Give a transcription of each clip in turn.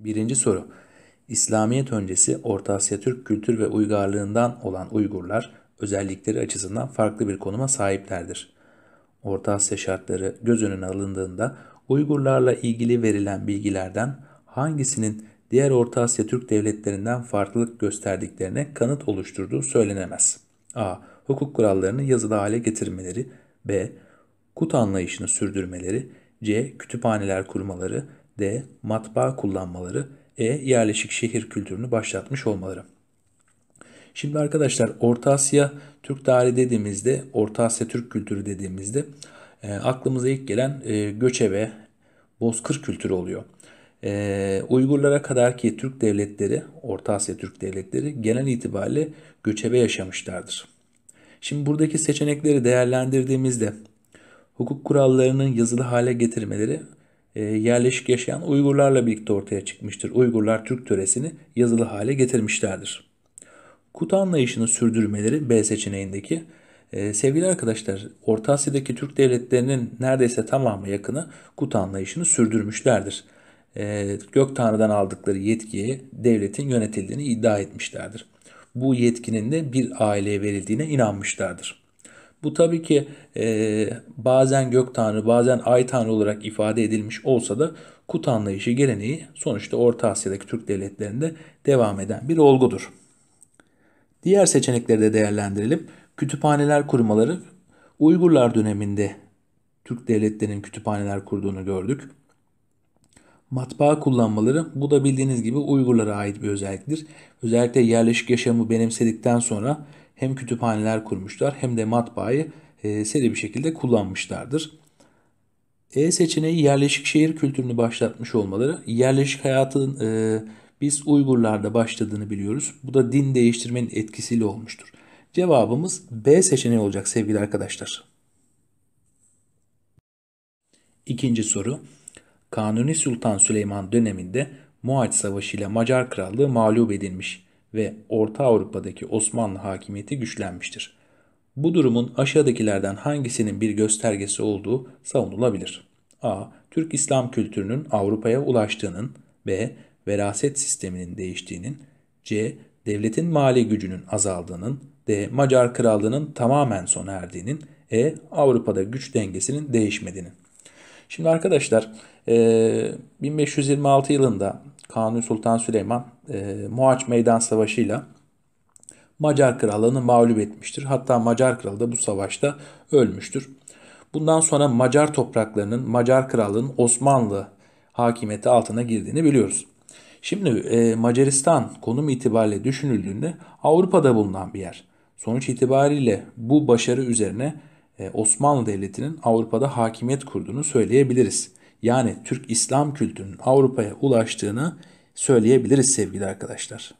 Birinci soru. İslamiyet öncesi Orta Asya Türk kültür ve uygarlığından olan Uygurlar özellikleri açısından farklı bir konuma sahiplerdir. Orta Asya şartları göz önüne alındığında Uygurlarla ilgili verilen bilgilerden hangisinin diğer Orta Asya Türk devletlerinden farklılık gösterdiklerine kanıt oluşturduğu söylenemez. A. Hukuk kurallarını yazılı hale getirmeleri. B. Kut anlayışını sürdürmeleri. C. Kütüphaneler kurmaları. D. Matbaa kullanmaları. E. Yerleşik şehir kültürünü başlatmış olmaları. Şimdi arkadaşlar Orta Asya Türk tarihi dediğimizde, Orta Asya Türk kültürü dediğimizde e, aklımıza ilk gelen e, göçebe, bozkır kültürü oluyor. E, Uygurlara kadar ki Türk devletleri, Orta Asya Türk devletleri genel itibariyle göçebe yaşamışlardır. Şimdi buradaki seçenekleri değerlendirdiğimizde hukuk kurallarının yazılı hale getirmeleri e, yerleşik yaşayan Uygurlarla birlikte ortaya çıkmıştır. Uygurlar Türk töresini yazılı hale getirmişlerdir. Kutu anlayışını sürdürmeleri B seçeneğindeki e, sevgili arkadaşlar, Orta Asya'daki Türk devletlerinin neredeyse tamamı yakını Kut anlayışını sürdürmüşlerdir. Ee, Gök Tanrı'dan aldıkları yetkiye devletin yönetildiğini iddia etmişlerdir. Bu yetkinin de bir aileye verildiğine inanmışlardır. Bu tabii ki e, bazen gök tanrı bazen ay tanrı olarak ifade edilmiş olsa da kut anlayışı geleneği sonuçta Orta Asya'daki Türk devletlerinde devam eden bir olgudur. Diğer seçenekleri de değerlendirelim. Kütüphaneler kurmaları Uygurlar döneminde Türk devletlerinin kütüphaneler kurduğunu gördük. Matbaa kullanmaları bu da bildiğiniz gibi Uygurlara ait bir özelliktir. Özellikle yerleşik yaşamı benimsedikten sonra hem kütüphaneler kurmuşlar hem de matbaayı e, seri bir şekilde kullanmışlardır. E seçeneği yerleşik şehir kültürünü başlatmış olmaları. Yerleşik hayatın e, biz Uygurlarda başladığını biliyoruz. Bu da din değiştirmenin etkisiyle olmuştur. Cevabımız B seçeneği olacak sevgili arkadaşlar. İkinci soru. Kanuni Sultan Süleyman döneminde Muaç Savaşı ile Macar Krallığı mağlup edilmiş ve Orta Avrupa'daki Osmanlı hakimiyeti güçlenmiştir. Bu durumun aşağıdakilerden hangisinin bir göstergesi olduğu savunulabilir. A. Türk İslam kültürünün Avrupa'ya ulaştığının B. Veraset sisteminin değiştiğinin C. Devletin mali gücünün azaldığının D. Macar krallığının tamamen sona erdiğinin E. Avrupa'da güç dengesinin değişmediğinin. Şimdi arkadaşlar 1526 yılında Kanuni Sultan Süleyman e, Mohaç Meydan Savaşı ile Macar krallığını mağlup etmiştir. Hatta Macar kralı da bu savaşta ölmüştür. Bundan sonra Macar topraklarının, Macar krallığının Osmanlı hakimiyeti altına girdiğini biliyoruz. Şimdi e, Macaristan konum itibariyle düşünüldüğünde Avrupa'da bulunan bir yer. Sonuç itibariyle bu başarı üzerine e, Osmanlı Devleti'nin Avrupa'da hakimiyet kurduğunu söyleyebiliriz yani Türk İslam kültürünün Avrupa'ya ulaştığını söyleyebiliriz sevgili arkadaşlar.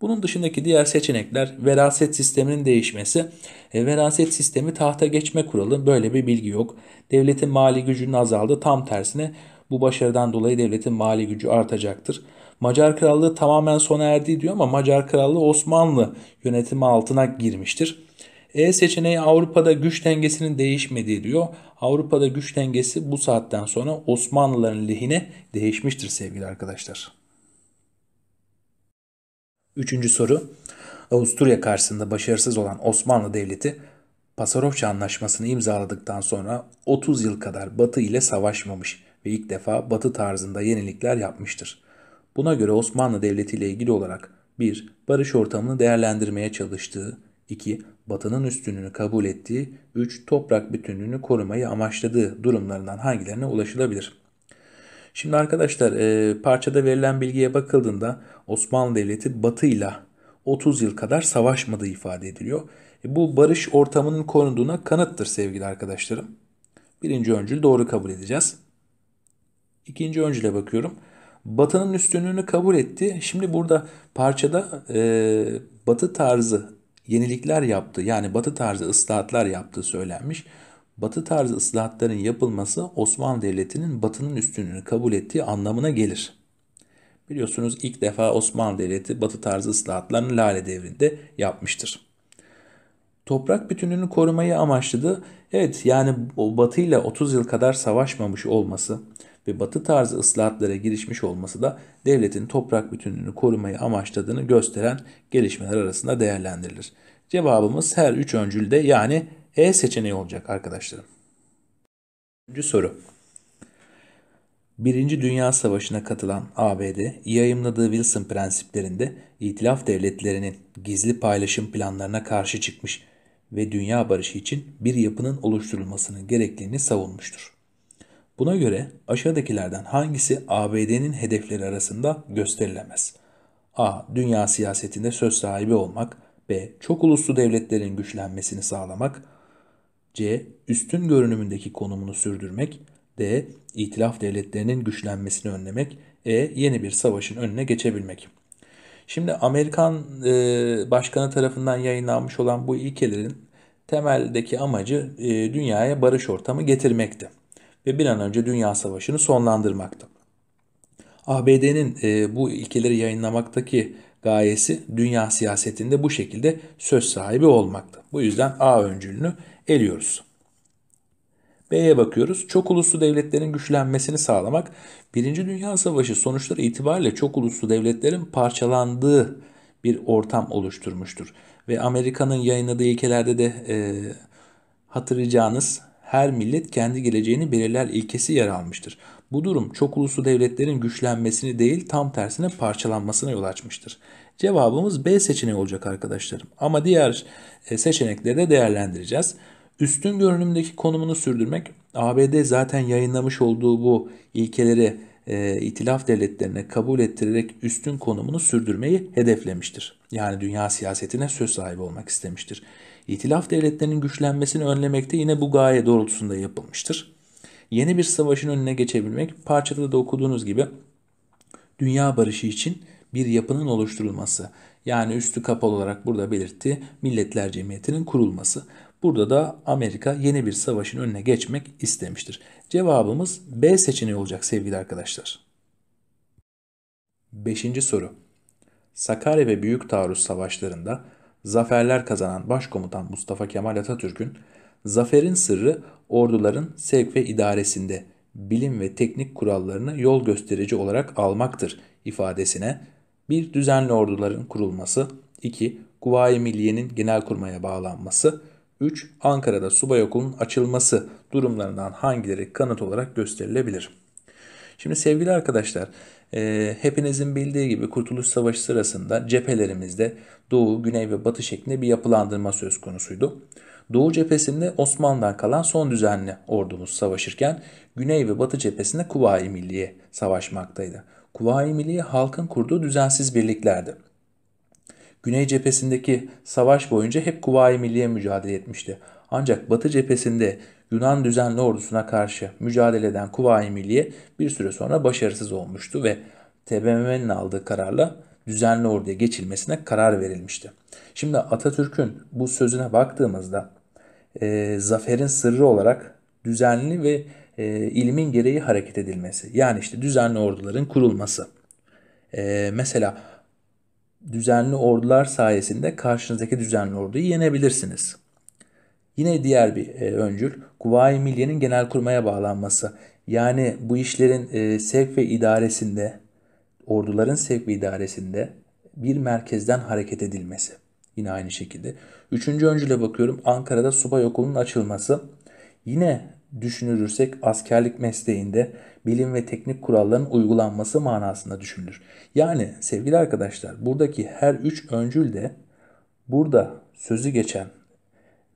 Bunun dışındaki diğer seçenekler veraset sisteminin değişmesi. E, veraset sistemi tahta geçme kuralı böyle bir bilgi yok. Devletin mali gücünün azaldı tam tersine bu başarıdan dolayı devletin mali gücü artacaktır. Macar Krallığı tamamen sona erdi diyor ama Macar Krallığı Osmanlı yönetimi altına girmiştir. E seçeneği Avrupa'da güç dengesinin değişmediği diyor. Avrupa'da güç dengesi bu saatten sonra Osmanlıların lehine değişmiştir sevgili arkadaşlar. Üçüncü soru. Avusturya karşısında başarısız olan Osmanlı Devleti Pasarofça Anlaşması'nı imzaladıktan sonra 30 yıl kadar Batı ile savaşmamış ve ilk defa Batı tarzında yenilikler yapmıştır. Buna göre Osmanlı Devleti ile ilgili olarak 1. Barış ortamını değerlendirmeye çalıştığı, 2. Batı'nın üstünlüğünü kabul ettiği 3 toprak bütünlüğünü korumayı amaçladığı durumlarından hangilerine ulaşılabilir? Şimdi arkadaşlar e, parçada verilen bilgiye bakıldığında Osmanlı Devleti Batı ile 30 yıl kadar savaşmadığı ifade ediliyor. E, bu barış ortamının korunduğuna kanıttır sevgili arkadaşlarım. Birinci öncül doğru kabul edeceğiz. İkinci öncüle bakıyorum. Batı'nın üstünlüğünü kabul etti. Şimdi burada parçada e, Batı tarzı yenilikler yaptı yani batı tarzı ıslahatlar yaptığı söylenmiş. Batı tarzı ıslahatların yapılması Osmanlı Devleti'nin batının üstünlüğünü kabul ettiği anlamına gelir. Biliyorsunuz ilk defa Osmanlı Devleti batı tarzı ıslahatlarını Lale Devri'nde yapmıştır. Toprak bütünlüğünü korumayı amaçladı. Evet yani o batıyla 30 yıl kadar savaşmamış olması, ve batı tarzı ıslahatlara girişmiş olması da devletin toprak bütünlüğünü korumayı amaçladığını gösteren gelişmeler arasında değerlendirilir. Cevabımız her üç öncülde yani E seçeneği olacak arkadaşlarım. Üçüncü soru. Birinci Dünya Savaşı'na katılan ABD, yayımladığı Wilson prensiplerinde itilaf devletlerinin gizli paylaşım planlarına karşı çıkmış ve dünya barışı için bir yapının oluşturulmasının gerekliliğini savunmuştur. Buna göre aşağıdakilerden hangisi ABD'nin hedefleri arasında gösterilemez? A. Dünya siyasetinde söz sahibi olmak. B. Çok uluslu devletlerin güçlenmesini sağlamak. C. Üstün görünümündeki konumunu sürdürmek. D. İtilaf devletlerinin güçlenmesini önlemek. E. Yeni bir savaşın önüne geçebilmek. Şimdi Amerikan e, başkanı tarafından yayınlanmış olan bu ilkelerin temeldeki amacı e, dünyaya barış ortamı getirmekti ve bir an önce Dünya Savaşı'nı sonlandırmaktı. ABD'nin e, bu ilkeleri yayınlamaktaki gayesi dünya siyasetinde bu şekilde söz sahibi olmaktı. Bu yüzden A öncülünü eliyoruz. B'ye bakıyoruz. Çok uluslu devletlerin güçlenmesini sağlamak, Birinci Dünya Savaşı sonuçları itibariyle çok uluslu devletlerin parçalandığı bir ortam oluşturmuştur. Ve Amerika'nın yayınladığı ilkelerde de e, hatırlayacağınız her millet kendi geleceğini belirler ilkesi yer almıştır. Bu durum çok uluslu devletlerin güçlenmesini değil tam tersine parçalanmasına yol açmıştır. Cevabımız B seçeneği olacak arkadaşlarım. Ama diğer e, seçenekleri de değerlendireceğiz. Üstün görünümdeki konumunu sürdürmek ABD zaten yayınlamış olduğu bu ilkeleri e, itilaf devletlerine kabul ettirerek üstün konumunu sürdürmeyi hedeflemiştir. Yani dünya siyasetine söz sahibi olmak istemiştir. İtilaf devletlerinin güçlenmesini önlemekte yine bu gaye doğrultusunda yapılmıştır. Yeni bir savaşın önüne geçebilmek parçada da okuduğunuz gibi dünya barışı için bir yapının oluşturulması yani üstü kapalı olarak burada belirtti Milletler Cemiyeti'nin kurulması. Burada da Amerika yeni bir savaşın önüne geçmek istemiştir. Cevabımız B seçeneği olacak sevgili arkadaşlar. Beşinci soru. Sakarya ve Büyük Taarruz savaşlarında zaferler kazanan Başkomutan Mustafa Kemal Atatürk'ün zaferin sırrı orduların sevk ve idaresinde bilim ve teknik kurallarını yol gösterici olarak almaktır ifadesine bir Düzenli orduların kurulması 2. Kuvayi Milliye'nin kurmaya bağlanması 3. Ankara'da subay okulunun açılması durumlarından hangileri kanıt olarak gösterilebilir? Şimdi sevgili arkadaşlar e, hepinizin bildiği gibi Kurtuluş Savaşı sırasında cephelerimizde Doğu, Güney ve Batı şeklinde bir yapılandırma söz konusuydu. Doğu cephesinde Osmanlı'dan kalan son düzenli ordumuz savaşırken Güney ve Batı cephesinde Kuvayi Milliye savaşmaktaydı. Kuvayi Milliye halkın kurduğu düzensiz birliklerdi. Güney cephesindeki savaş boyunca hep Kuvayi Milliye mücadele etmişti. Ancak Batı cephesinde Yunan düzenli ordusuna karşı mücadele eden Kuvayi Milliye bir süre sonra başarısız olmuştu ve TBMM'nin aldığı kararla düzenli orduya geçilmesine karar verilmişti. Şimdi Atatürk'ün bu sözüne baktığımızda e, zaferin sırrı olarak düzenli ve e, ilimin gereği hareket edilmesi. Yani işte düzenli orduların kurulması. E, mesela düzenli ordular sayesinde karşınızdaki düzenli orduyu yenebilirsiniz. Yine diğer bir e, öncül Kuvayi Milliye'nin genel kurmaya bağlanması. Yani bu işlerin e, sevk ve idaresinde, orduların sevk ve idaresinde bir merkezden hareket edilmesi. Yine aynı şekilde. Üçüncü öncüle bakıyorum Ankara'da subay okulunun açılması. Yine düşünülürsek askerlik mesleğinde bilim ve teknik kuralların uygulanması manasında düşünülür. Yani sevgili arkadaşlar buradaki her üç öncül de burada sözü geçen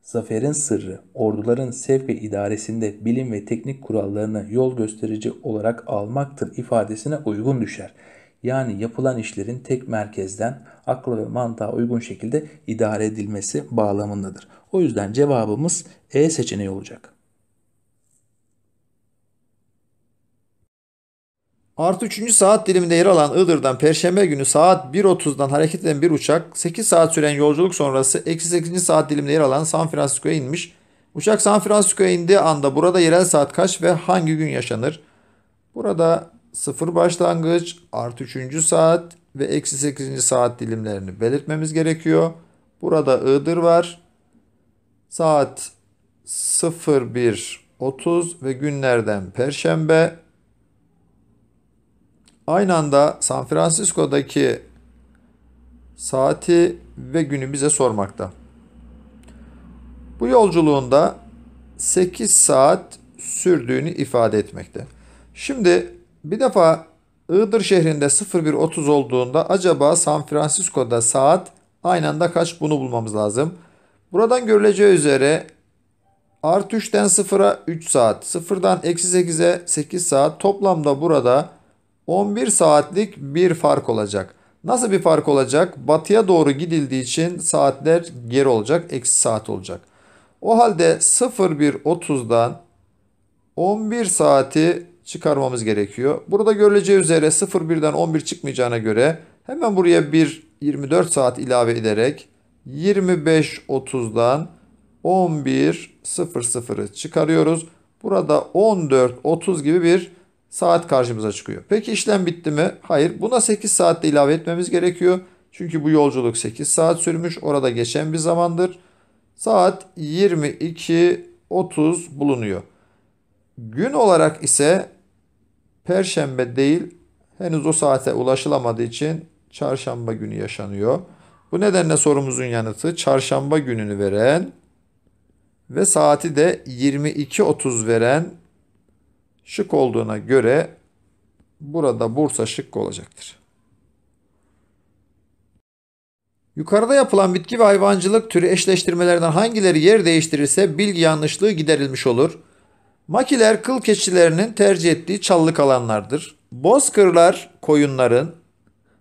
Zaferin sırrı orduların sevk ve idaresinde bilim ve teknik kurallarını yol gösterici olarak almaktır ifadesine uygun düşer. Yani yapılan işlerin tek merkezden akla ve mantığa uygun şekilde idare edilmesi bağlamındadır. O yüzden cevabımız E seçeneği olacak. Artı 3. saat diliminde yer alan Iğdır'dan Perşembe günü saat 1.30'dan hareket eden bir uçak 8 saat süren yolculuk sonrası eksi 8. saat diliminde yer alan San Francisco'ya inmiş. Uçak San Francisco'ya indiği anda burada yerel saat kaç ve hangi gün yaşanır? Burada 0 başlangıç, artı 3. saat ve eksi 8. saat dilimlerini belirtmemiz gerekiyor. Burada Iğdır var. Saat 01.30 ve günlerden Perşembe Aynı anda San Francisco'daki saati ve günü bize sormakta. Bu yolculuğunda 8 saat sürdüğünü ifade etmekte. Şimdi bir defa Iğdır şehrinde 01.30 olduğunda acaba San Francisco'da saat aynı anda kaç bunu bulmamız lazım. Buradan görüleceği üzere artı 3'ten 0'a 3 saat, 0'dan eksi 8'e 8 saat toplamda burada 11 saatlik bir fark olacak. Nasıl bir fark olacak? Batıya doğru gidildiği için saatler geri olacak. Eksi saat olacak. O halde 01.30'dan 11 saati çıkarmamız gerekiyor. Burada görüleceği üzere 01'den 11 çıkmayacağına göre hemen buraya bir 24 saat ilave ederek 25.30'dan 11.00'ı çıkarıyoruz. Burada 14.30 gibi bir saat karşımıza çıkıyor. Peki işlem bitti mi? Hayır. Buna 8 saat de ilave etmemiz gerekiyor. Çünkü bu yolculuk 8 saat sürmüş. Orada geçen bir zamandır. Saat 22.30 bulunuyor. Gün olarak ise perşembe değil henüz o saate ulaşılamadığı için çarşamba günü yaşanıyor. Bu nedenle sorumuzun yanıtı çarşamba gününü veren ve saati de 22.30 veren Şık olduğuna göre burada Bursa şık olacaktır. Yukarıda yapılan bitki ve hayvancılık türü eşleştirmelerden hangileri yer değiştirirse bilgi yanlışlığı giderilmiş olur. Makiler kıl keçilerinin tercih ettiği çallık alanlardır. Bozkırlar koyunların,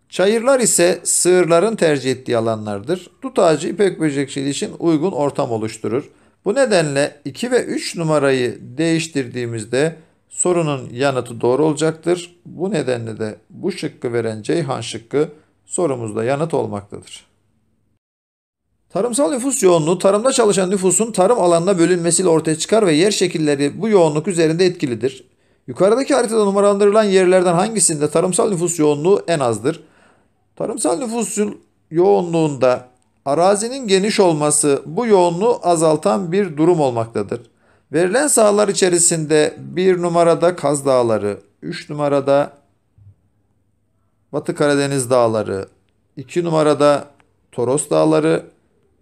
çayırlar ise sığırların tercih ettiği alanlardır. Dut ağacı ipek böcekçiliği için uygun ortam oluşturur. Bu nedenle 2 ve 3 numarayı değiştirdiğimizde Sorunun yanıtı doğru olacaktır. Bu nedenle de bu şıkkı veren Ceyhan şıkkı sorumuzda yanıt olmaktadır. Tarımsal nüfus yoğunluğu tarımda çalışan nüfusun tarım alanına bölünmesiyle ortaya çıkar ve yer şekilleri bu yoğunluk üzerinde etkilidir. Yukarıdaki haritada numaralandırılan yerlerden hangisinde tarımsal nüfus yoğunluğu en azdır? Tarımsal nüfus yoğunluğunda arazinin geniş olması bu yoğunluğu azaltan bir durum olmaktadır. Verilen sahalar içerisinde bir numarada Kaz Dağları, 3 numarada Batı Karadeniz Dağları, 2 numarada Toros Dağları,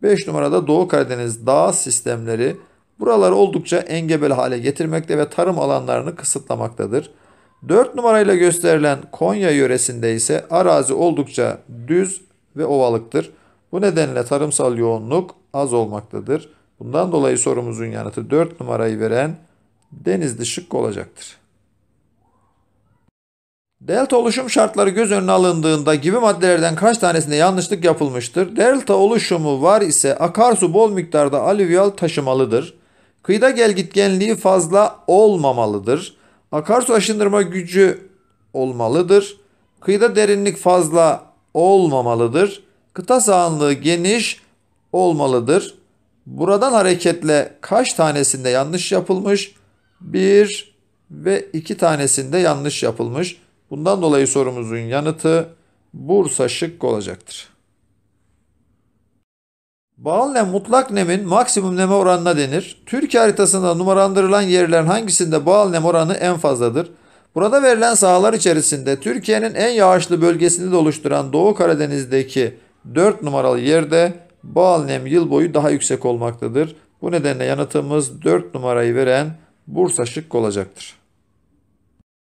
5 numarada Doğu Karadeniz dağ sistemleri buraları oldukça engebel hale getirmekte ve tarım alanlarını kısıtlamaktadır. 4 numarayla gösterilen Konya yöresinde ise arazi oldukça düz ve ovalıktır. Bu nedenle tarımsal yoğunluk az olmaktadır. Bundan dolayı sorumuzun yanıtı 4 numarayı veren Denizli şık olacaktır. Delta oluşum şartları göz önüne alındığında gibi maddelerden kaç tanesinde yanlışlık yapılmıştır? Delta oluşumu var ise akarsu bol miktarda alüvyal taşımalıdır. Kıyıda gel gelgitgenliği fazla olmamalıdır. Akarsu aşındırma gücü olmalıdır. Kıyıda derinlik fazla olmamalıdır. Kıta sahanlığı geniş olmalıdır. Buradan hareketle kaç tanesinde yanlış yapılmış? 1 ve 2 tanesinde yanlış yapılmış. Bundan dolayı sorumuzun yanıtı Bursa şık olacaktır. Bağıl nem mutlak nemin maksimum neme oranına denir. Türkiye haritasında numaralandırılan yerlerin hangisinde bağıl nem oranı en fazladır? Burada verilen sahalar içerisinde Türkiye'nin en yağışlı bölgesini de oluşturan Doğu Karadeniz'deki 4 numaralı yerde Boğal nem yıl boyu daha yüksek olmaktadır. Bu nedenle yanıtımız 4 numarayı veren Bursa şık olacaktır.